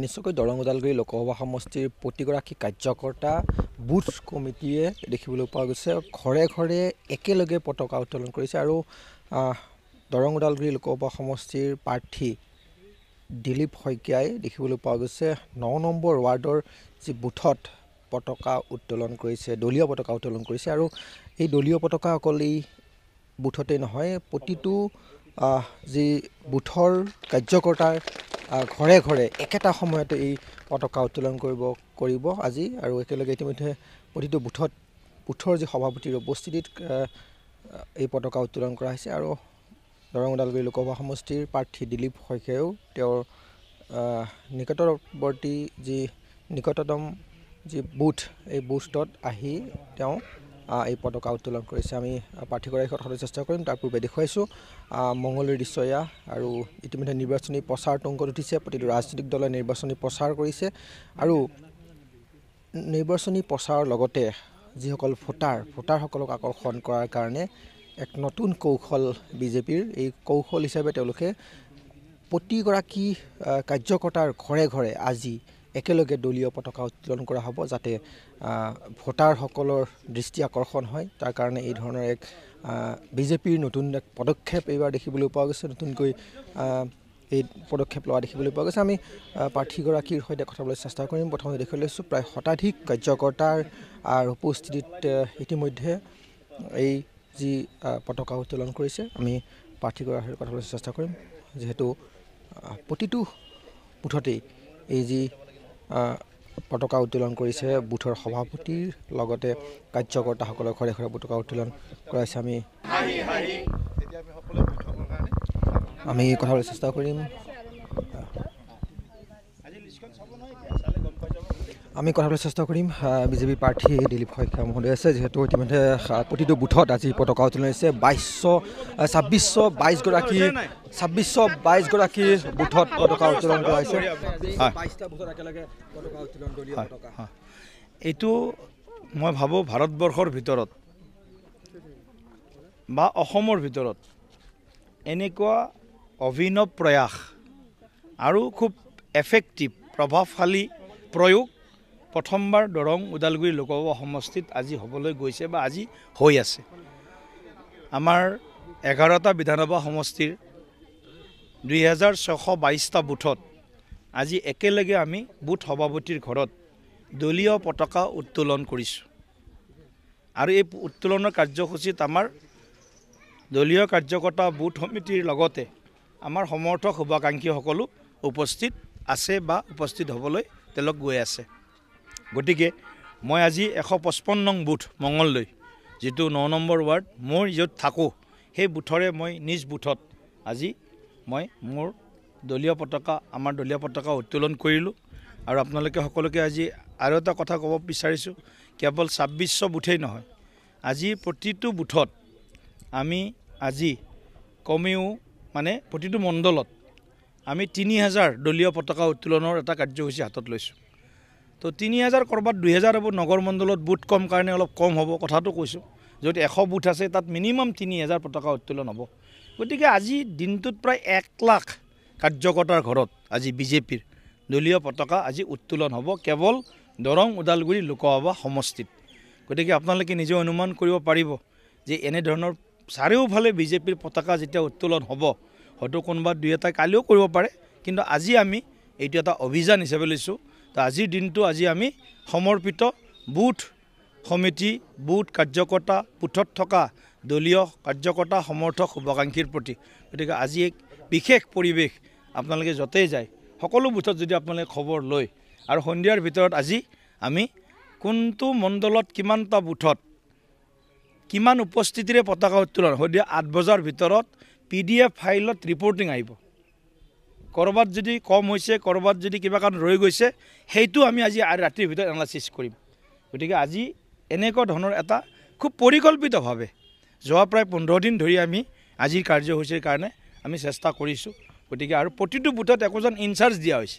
নিশ্চয়কৈ দৰং ওদালগুৰি লোকসভা সমষ্টিৰ প্ৰতিগৰাকী কাৰ্যকৰ্তা বুথ কমিটিয়ে দেখিবলৈ পোৱা গৈছে ঘৰে ঘৰে একেলগে পতাকা উত্তোলন কৰিছে আৰু দৰং ওদালগুৰি লোকসভা সমষ্টিৰ প্ৰাৰ্থী দিলীপ শইকীয়াই দেখিবলৈ পোৱা গৈছে ন নম্বৰ ৱাৰ্ডৰ যি বুথত পতাকা উত্তোলন কৰিছে দলীয় পতাকা উত্তোলন কৰিছে আৰু এই দলীয় পতাকা অকল এই বুথতেই নহয় প্ৰতিটো যি বুথৰ কাৰ্যকৰ্তাৰ ঘৰে ঘৰে একেটা সময়তে এই পতাকা উত্তোলন কৰিব কৰিব আজি আৰু একেলগে ইতিমধ্যে প্ৰতিটো বুথত বুথৰ যি সভাপতিৰ উপস্থিতিত এই পতাকা উত্তোলন কৰা হৈছে আৰু দৰং ওদালগুৰি লোকসভা সমষ্টিৰ প্ৰাৰ্থী দিলীপ শইকীয়াইও তেওঁৰ নিকটৱৰ্তী যি নিকটতম যি বুথ এই বুথত আহি তেওঁ এই পতাকা উত্তোলন কৰিছে আমি প্ৰাৰ্থীগৰাকীক সদায় চেষ্টা কৰিম তাৰ পূৰ্বে দেখুৱাইছোঁ মঙলীৰ দৃশ্যয়া আৰু ইতিমধ্যে নিৰ্বাচনী প্ৰচাৰ তংগত উঠিছে প্ৰতিটো ৰাজনৈতিক দলে নিৰ্বাচনী প্ৰচাৰ কৰিছে আৰু নিৰ্বাচনী প্ৰচাৰৰ লগতে যিসকল ভোটাৰ ভোটাৰসকলক আকৰ্ষণ কৰাৰ কাৰণে এক নতুন কৌশল বিজেপিৰ এই কৌশল হিচাপে তেওঁলোকে প্ৰতিগৰাকী কাৰ্যকৰ্তাৰ ঘৰে ঘৰে আজি একেলগে দলীয় পতাকা উত্তোলন কৰা হ'ব যাতে ভোটাৰসকলৰ দৃষ্টি আকৰ্ষণ হয় তাৰ কাৰণে এই ধৰণৰ এক বিজেপিৰ নতুন এক পদক্ষেপ এইবাৰ দেখিবলৈ পোৱা গৈছে নতুনকৈ এই পদক্ষেপ লোৱা দেখিবলৈ পোৱা গৈছে আমি প্ৰাৰ্থীগৰাকীৰ সৈতে কথাবলৈ চেষ্টা কৰিম প্ৰথমতে দেখিবলৈ লৈছোঁ প্ৰায় শতাধিক কাৰ্যকৰ্তাৰ উপস্থিতিত ইতিমধ্যে এই যি পতাকা উত্তোলন কৰিছে আমি প্ৰাৰ্থীগৰাকীৰ সৈতে কথাবলৈ চেষ্টা কৰিম যিহেতু প্ৰতিটো মুঠতেই এই যি পতাকা উত্তোলন কৰিছে বুথৰ সভাপতিৰ লগতে কাৰ্যকৰ্তাসকলে ঘৰে ঘৰে পতাকা উত্তোলন কৰাইছে আমি আমি কথা চেষ্টা কৰিম আমি কথাবলৈ চেষ্টা কৰিম বিজেপি প্ৰাৰ্থী দিলীপ শইকীয়া মহোদয় আছে যিহেতু ইতিমধ্যে প্ৰতিটো বুথত আজি পতাকা উত্তোলন হৈছে বাইছশ ছাব্বিছশ বাইছগৰাকী ছাব্বিছশ বাইছগৰাকী বুথত পতাকা উত্তোলন কৰা হৈছে এইটো মই ভাবোঁ ভাৰতবৰ্ষৰ ভিতৰত বা অসমৰ ভিতৰত এনেকুৱা অভিনৱ প্ৰয়াস আৰু খুব এফেক্টিভ প্ৰভাৱশালী প্ৰয়োগ প্ৰথমবাৰ দৰং ওদালগুৰি লোকসভা সমষ্টিত আজি হ'বলৈ গৈছে বা আজি হৈ আছে আমাৰ এঘাৰটা বিধানসভা সমষ্টিৰ দুহেজাৰ ছশ বাইছটা বুথত আজি একেলগে আমি বুথ সভাপতিৰ ঘৰত দলীয় পতাকা উত্তোলন কৰিছোঁ আৰু এই উত্তোলনৰ কাৰ্যসূচীত আমাৰ দলীয় কাৰ্যকৰ্তা বুথ সমিতিৰ লগতে আমাৰ সমৰ্থক শুভাকাংক্ষীসকলো উপস্থিত আছে বা উপস্থিত হ'বলৈ তেওঁলোক গৈ আছে গতিকে মই আজি এশ পঁচপন্ন নং বুথ মঙলদৈ যিটো ন নম্বৰ ৱাৰ্ড মোৰ য'ত থাকোঁ সেই বুথৰে মই নিজ বুথত আজি মই মোৰ দলীয় পতাকা আমাৰ দলীয় পতাকা উত্তোলন কৰিলোঁ আৰু আপোনালোকে সকলোকে আজি আৰু এটা কথা ক'ব বিচাৰিছোঁ কেৱল ছাব্বিছশ বুথেই নহয় আজি প্ৰতিটো বুথত আমি আজি কমেও মানে প্ৰতিটো মণ্ডলত আমি তিনি হাজাৰ দলীয় পতাকা উত্তোলনৰ এটা কাৰ্যসূচী হাতত লৈছোঁ তো তিনি হাজাৰ ক'ৰবাত দুহেজাৰ হ'ব নগৰ মণ্ডলত বুথ কম কাৰণে অলপ কম হ'ব কথাটো কৈছোঁ য'ত এশ বুথ আছে তাত মিনিমাম তিনি হেজাৰ পতাকা উত্তোলন হ'ব গতিকে আজি দিনটোত প্ৰায় এক লাখ কাৰ্যকৰ্তাৰ ঘৰত আজি বিজেপিৰ দলীয় পতাকা আজি উত্তোলন হ'ব কেৱল দৰং ওদালগুৰি লোকসভা সমষ্টিত গতিকে আপোনালোকে নিজে অনুমান কৰিব পাৰিব যে এনেধৰণৰ চাৰিওফালে বিজেপিৰ পতাকা যেতিয়া উত্তোলন হ'ব হয়তো কোনোবা দুই এটাই কালিও কৰিব পাৰে কিন্তু আজি আমি এইটো এটা অভিযান হিচাপে লৈছোঁ তো আজিৰ দিনটো আজি আমি সমৰ্পিত বুথ সমিতি বুথ কাৰ্যকৰ্তা পুথত থকা দলীয় কাৰ্যকৰ্তা সমৰ্থক শুভাকাংক্ষীৰ প্ৰতি গতিকে আজি এক বিশেষ পৰিৱেশ আপোনালোকে য'তেই যায় সকলো বুথত যদি আপোনালোকে খবৰ লয় আৰু সন্ধিয়াৰ ভিতৰত আজি আমি কোনটো মণ্ডলত কিমানটা বুথত কিমান উপস্থিতিৰে পতাকা উত্তোলন সন্ধিয়া আঠ বজাৰ ভিতৰত পি ডি এফ ফাইলত ৰিপৰ্টিং আহিব ক'ৰবাত যদি কম হৈছে ক'ৰবাত যদি কিবা কাৰণ ৰৈ গৈছে সেইটো আমি আজি ৰাতিৰ ভিতৰত এনালাইচিছ কৰিম গতিকে আজি এনেকুৱা ধৰণৰ এটা খুব পৰিকল্পিতভাৱে যোৱা প্ৰায় পোন্ধৰ দিন ধৰি আমি আজিৰ কাৰ্যসূচীৰ কাৰণে আমি চেষ্টা কৰিছোঁ গতিকে আৰু প্ৰতিটো বুথত একোজন ইনচাৰ্জ দিয়া হৈছে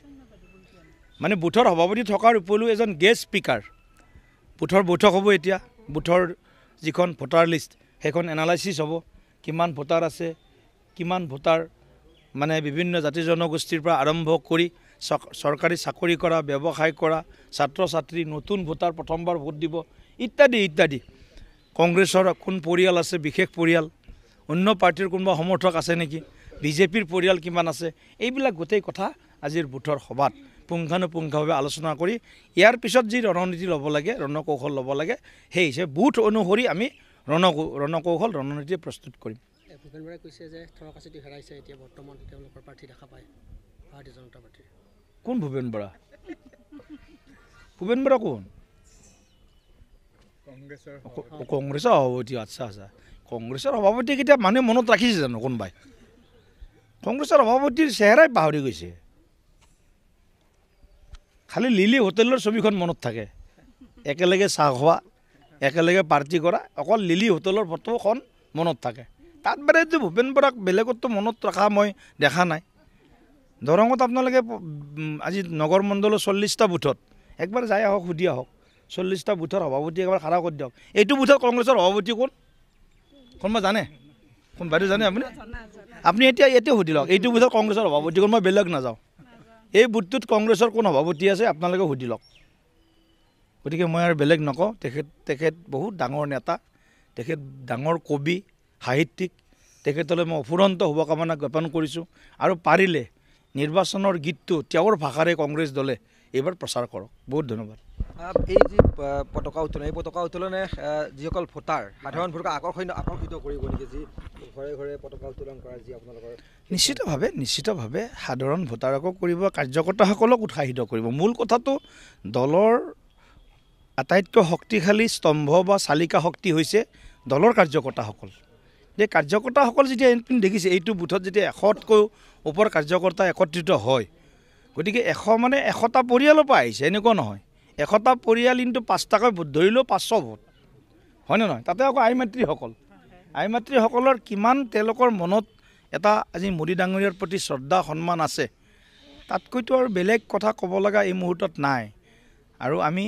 মানে বুথৰ সভাপতি থকাৰ উপৰিও এজন গেষ্ট স্পীকাৰ বুথৰ বৈঠক হ'ব এতিয়া বুথৰ যিখন ভোটাৰ লিষ্ট সেইখন এনালাইচিছ হ'ব কিমান ভোটাৰ আছে কিমান ভোটাৰ মানে বিভিন্ন জাতি জনগোষ্ঠীৰ পৰা আৰম্ভ কৰি চৰকাৰী চাকৰি কৰা ব্যৱসায় কৰা ছাত্ৰ ছাত্ৰী নতুন ভোটাৰ প্ৰথমবাৰ ভোট দিব ইত্যাদি ইত্যাদি কংগ্ৰেছৰ কোন পৰিয়াল আছে বিশেষ পৰিয়াল অন্য পাৰ্টীৰ কোনোবা সমৰ্থক আছে নেকি বিজেপিৰ পৰিয়াল কিমান আছে এইবিলাক গোটেই কথা আজিৰ বুথৰ সভাত পুংখানুপুংখভাৱে আলোচনা কৰি ইয়াৰ পিছত যি ৰণনীতি ল'ব লাগে ৰণকৌশল ল'ব লাগে সেই হিচাপে বুথ অনুসৰি আমি ৰণ ৰণকৌশল ৰণনীতি প্ৰস্তুত কৰিম ভূপেন বৰাই কৈছে যে থৰকাচিটো হেৰাইছে এতিয়া বৰ্তমান তেওঁলোকৰ প্ৰাৰ্থী দেখা পায় ভাৰতীয় জনতা পাৰ্টীৰ কোন ভূপেন বৰা ভূপেন বৰা কোন কংগ্ৰেছৰ সভাপতি আচ্ছা আচ্ছা কংগ্ৰেছৰ সভাপতি সভাপতিকেইটা মানুহে মনত ৰাখিছে জানো কোনোবাই কংগ্ৰেছৰ সভাপতিৰ চেহেৰাই পাহৰি গৈছে খালি লিলি হোটেলৰ ছবিখন মনত থাকে একেলগে চাহ খোৱা একেলগে পাৰ্টি কৰা অকল লিলি হোটেলৰ ফটোখন মনত থাকে তাত বাদে ভূপেন বৰাক বেলেগতো মনত ৰখা মই দেখা নাই দৰঙত আপোনালোকে আজি নগৰ মণ্ডলৰ চল্লিছটা বুথত একবাৰ যাই আহক সুধি আহক চল্লিছটা বুথৰ সভাপতি একবাৰ খাৰা কৰি দিয়ক এইটো বুথত কংগ্ৰেছৰ সভাপতি কোন কোনোবা জানে কোন বাইদেউ জানে আপুনি আপুনি এতিয়া ইয়াতে সুধি লওক এইটো বুথত কংগ্ৰেছৰ সভাপতি কোন মই বেলেগ নাযাওঁ এই বুথটোত কংগ্ৰেছৰ কোন সভাপতি আছে আপোনালোকে সুধি লওক গতিকে মই আৰু বেলেগ নকওঁ তেখেত তেখেত বহুত ডাঙৰ নেতা তেখেত ডাঙৰ কবি সাহিত্যিক তেখেতলৈ মই অফুৰন্ত শুভকামনা জ্ঞাপন কৰিছোঁ আৰু পাৰিলে নিৰ্বাচনৰ গীতটো তেওঁৰ ভাষাৰে কংগ্ৰেছ দলে এইবাৰ প্ৰচাৰ কৰক বহুত ধন্যবাদ এই যি পতাকা উত্তোলন এই পতাকা উত্তোলনে যিসকল ভোটাৰ সাধাৰণ ভোটাৰ আকৰ্ষণ আকৰ্ষিত কৰিব নেকি যি ঘৰে ঘৰে পতাকা উত্তোলন কৰা যি আপোনালোকৰ নিশ্চিতভাৱে নিশ্চিতভাৱে সাধাৰণ ভোটাৰকো কৰিব কাৰ্যকৰ্তাসকলক উৎসাহিত কৰিব মূল কথাটো দলৰ আটাইতকৈ শক্তিশালী স্তম্ভ বা চালিকা শক্তি হৈছে দলৰ কাৰ্যকৰ্তাসকল যে কাৰ্যকৰ্তাসকল যেতিয়া এনপিন দেখিছে এইটো বুথত যেতিয়া এশতকৈ ওপৰ কাৰ্যকৰ্তা একত্ৰিত হয় গতিকে এশ মানে এশটা পৰিয়ালৰ পৰা আহিছে এনেকুৱা নহয় এশটা পৰিয়াল কিন্তু পাঁচটাকৈ ভোট ধৰিলেও পাঁচশ ভোট হয় নে নহয় তাতে আকৌ আই মাতৃসকল আই মাতৃসকলৰ কিমান তেওঁলোকৰ মনত এটা আজি মুৰি ডাঙৰীয়াৰ প্ৰতি শ্ৰদ্ধা সন্মান আছে তাতকৈতো আৰু বেলেগ কথা ক'ব লগা এই মুহূৰ্তত নাই আৰু আমি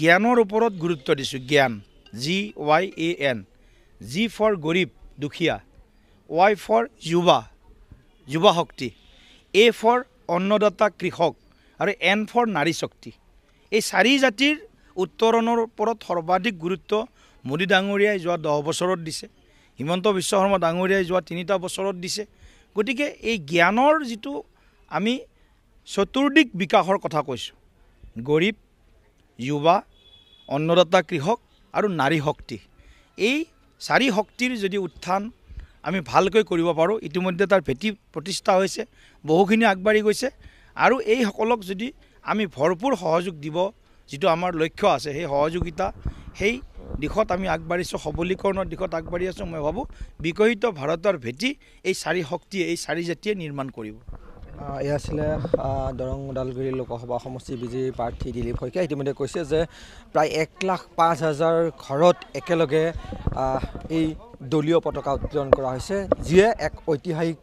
জ্ঞানৰ ওপৰত গুৰুত্ব দিছোঁ জ্ঞান G Y A N G for গৰীব দুখীয়া ৱাই ফৰ যুৱা যুৱা শক্তি এ ফৰ অন্নদাতা কৃষক আৰু এন ফৰ নাৰী শক্তি এই চাৰি জাতিৰ উত্তৰণৰ ওপৰত সৰ্বাধিক গুৰুত্ব মোদী ডাঙৰীয়াই যোৱা দহ বছৰত দিছে হিমন্ত বিশ্ব শৰ্মা ডাঙৰীয়াই যোৱা তিনিটা বছৰত দিছে গতিকে এই জ্ঞানৰ যিটো আমি চতুৰ্দিক বিকাশৰ কথা কৈছোঁ গৰীব যুৱা অন্নদাতা কৃষক আৰু নাৰী শক্তি এই চাৰি শক্তিৰ যদি উত্থান আমি ভালকৈ কৰিব পাৰোঁ ইতিমধ্যে তাৰ ভেটি প্ৰতিষ্ঠা হৈছে বহুখিনি আগবাঢ়ি গৈছে আৰু এইসকলক যদি আমি ভৰপূৰ সহযোগ দিব যিটো আমাৰ লক্ষ্য আছে সেই সহযোগিতা সেই দিশত আমি আগবাঢ়িছোঁ সবলীকৰণৰ দিশত আগবাঢ়ি আছোঁ মই ভাবোঁ বিকশিত ভাৰতৰ ভেটি এই চাৰি শক্তিয়ে এই চাৰি জাতিয়ে নিৰ্মাণ কৰিব এয়া আছিলে দৰং ওদালগুৰি লোকসভা সমষ্টি বিজেপিৰ প্ৰাৰ্থী দিলীপ শইকীয়া ইতিমধ্যে কৈছে যে প্ৰায় এক লাখ পাঁচ হাজাৰ ঘৰত একেলগে এই দলীয় পতাকা উত্তোলন কৰা হৈছে যিয়ে এক ঐতিহাসিক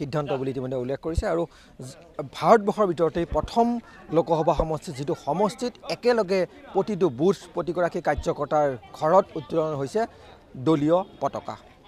সিদ্ধান্ত বুলি ইতিমধ্যে উল্লেখ কৰিছে আৰু ভাৰতবৰ্ষৰ ভিতৰতেই প্ৰথম লোকসভা সমষ্টিত যিটো সমষ্টিত একেলগে প্ৰতিটো বুথ প্ৰতিগৰাকী কাৰ্যকৰ্তাৰ ঘৰত উত্তোলন হৈছে দলীয় পতাকা